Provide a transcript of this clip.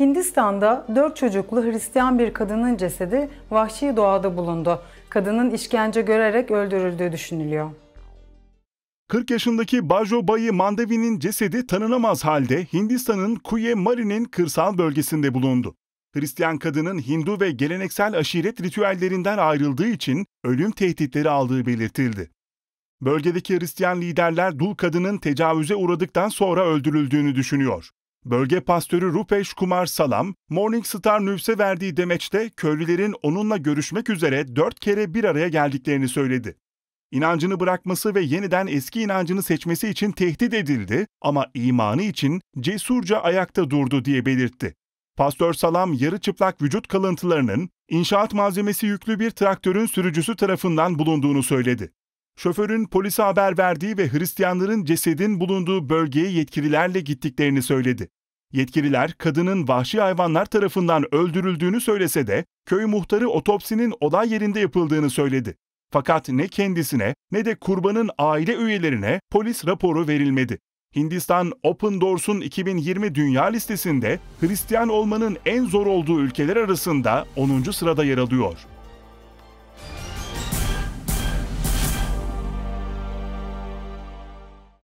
Hindistan'da 4 çocuklu Hristiyan bir kadının cesedi vahşi doğada bulundu. Kadının işkence görerek öldürüldüğü düşünülüyor. 40 yaşındaki Bajo Bayi Mandevi'nin cesedi tanınamaz halde Hindistan'ın Kuye Mari'nin kırsal bölgesinde bulundu. Hristiyan kadının Hindu ve geleneksel aşiret ritüellerinden ayrıldığı için ölüm tehditleri aldığı belirtildi. Bölgedeki Hristiyan liderler dul kadının tecavüze uğradıktan sonra öldürüldüğünü düşünüyor. Bölge pastörü Rupesh Kumar Salam, Morningstar News'e verdiği demeçte köylülerin onunla görüşmek üzere dört kere bir araya geldiklerini söyledi. İnancını bırakması ve yeniden eski inancını seçmesi için tehdit edildi ama imanı için cesurca ayakta durdu diye belirtti. Pastör Salam yarı çıplak vücut kalıntılarının inşaat malzemesi yüklü bir traktörün sürücüsü tarafından bulunduğunu söyledi şoförün polise haber verdiği ve Hristiyanların cesedin bulunduğu bölgeye yetkililerle gittiklerini söyledi. Yetkililer kadının vahşi hayvanlar tarafından öldürüldüğünü söylese de köy muhtarı otopsinin olay yerinde yapıldığını söyledi. Fakat ne kendisine ne de kurbanın aile üyelerine polis raporu verilmedi. Hindistan Open Doors'un 2020 dünya listesinde Hristiyan olmanın en zor olduğu ülkeler arasında 10. sırada yer alıyor.